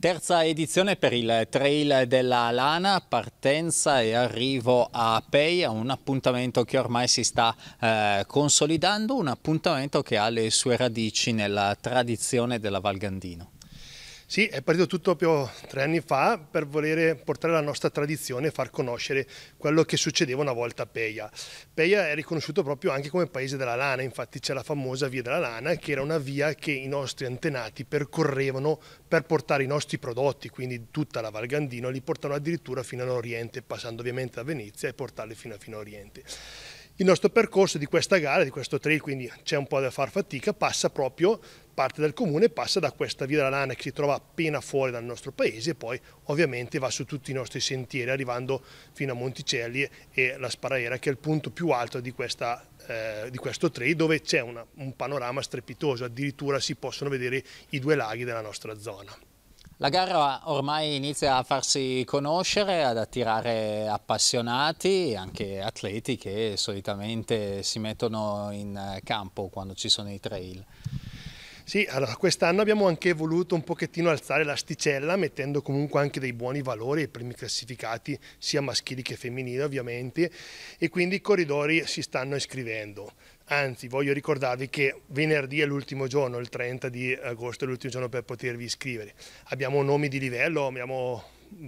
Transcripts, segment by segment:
Terza edizione per il Trail della Lana, partenza e arrivo a Peia, un appuntamento che ormai si sta eh, consolidando, un appuntamento che ha le sue radici nella tradizione della Valgandino. Sì, è partito tutto proprio tre anni fa per volere portare la nostra tradizione e far conoscere quello che succedeva una volta a Peia. Peia è riconosciuto proprio anche come paese della lana, infatti c'è la famosa via della lana che era una via che i nostri antenati percorrevano per portare i nostri prodotti, quindi tutta la Valgandino, li portano addirittura fino all'Oriente, passando ovviamente da Venezia e portarli fino, fino Oriente. Il nostro percorso di questa gara, di questo trail, quindi c'è un po' da far fatica, passa proprio, parte del comune, passa da questa via della lana che si trova appena fuori dal nostro paese e poi ovviamente va su tutti i nostri sentieri arrivando fino a Monticelli e la Sparaera che è il punto più alto di, questa, eh, di questo trail dove c'è un panorama strepitoso, addirittura si possono vedere i due laghi della nostra zona. La gara ormai inizia a farsi conoscere, ad attirare appassionati e anche atleti che solitamente si mettono in campo quando ci sono i trail. Sì, allora quest'anno abbiamo anche voluto un pochettino alzare l'asticella mettendo comunque anche dei buoni valori ai primi classificati sia maschili che femminili ovviamente e quindi i corridori si stanno iscrivendo. Anzi, voglio ricordarvi che venerdì è l'ultimo giorno, il 30 di agosto è l'ultimo giorno per potervi iscrivere. Abbiamo nomi di livello, abbiamo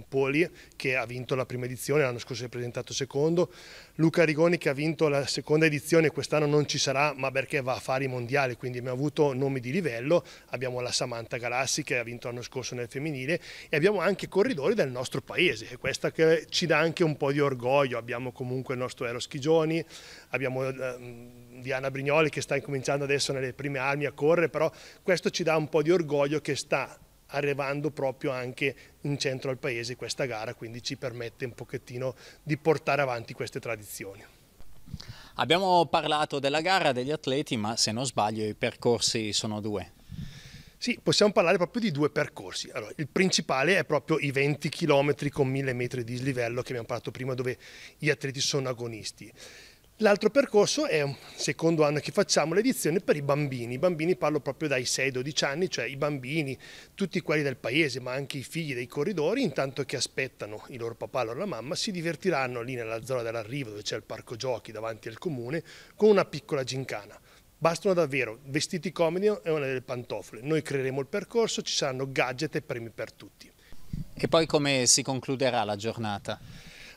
Poli che ha vinto la prima edizione, l'anno scorso si è presentato secondo, Luca Rigoni che ha vinto la seconda edizione, quest'anno non ci sarà ma perché va a fare i mondiali, quindi abbiamo avuto nomi di livello, abbiamo la Samantha Galassi che ha vinto l'anno scorso nel femminile e abbiamo anche corridori del nostro paese e questa che ci dà anche un po' di orgoglio, abbiamo comunque il nostro Ero Schigioni, abbiamo ehm, Diana Brignoli che sta incominciando adesso nelle prime armi a correre, però questo ci dà un po' di orgoglio che sta arrivando proprio anche in centro al paese questa gara, quindi ci permette un pochettino di portare avanti queste tradizioni. Abbiamo parlato della gara, degli atleti, ma se non sbaglio i percorsi sono due. Sì, possiamo parlare proprio di due percorsi. Allora, il principale è proprio i 20 km con 1000 metri di slivello che abbiamo parlato prima dove gli atleti sono agonisti. L'altro percorso è un secondo anno che facciamo l'edizione per i bambini. I bambini parlo proprio dai 6-12 anni, cioè i bambini, tutti quelli del paese, ma anche i figli dei corridori, intanto che aspettano il loro papà o la mamma, si divertiranno lì nella zona dell'arrivo dove c'è il parco giochi davanti al comune con una piccola gincana. Bastano davvero vestiti comodi e una delle pantofole. Noi creeremo il percorso, ci saranno gadget e premi per tutti. E poi come si concluderà la giornata?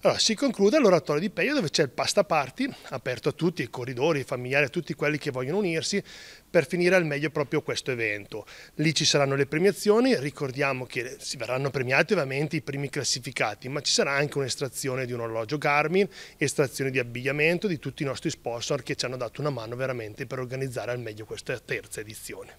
Allora, si conclude l'oratorio di Peio dove c'è il pasta party, aperto a tutti, i corridori, i familiari, a tutti quelli che vogliono unirsi per finire al meglio proprio questo evento. Lì ci saranno le premiazioni, ricordiamo che si verranno premiati ovviamente i primi classificati, ma ci sarà anche un'estrazione di un orologio Garmin, estrazione di abbigliamento di tutti i nostri sponsor che ci hanno dato una mano veramente per organizzare al meglio questa terza edizione.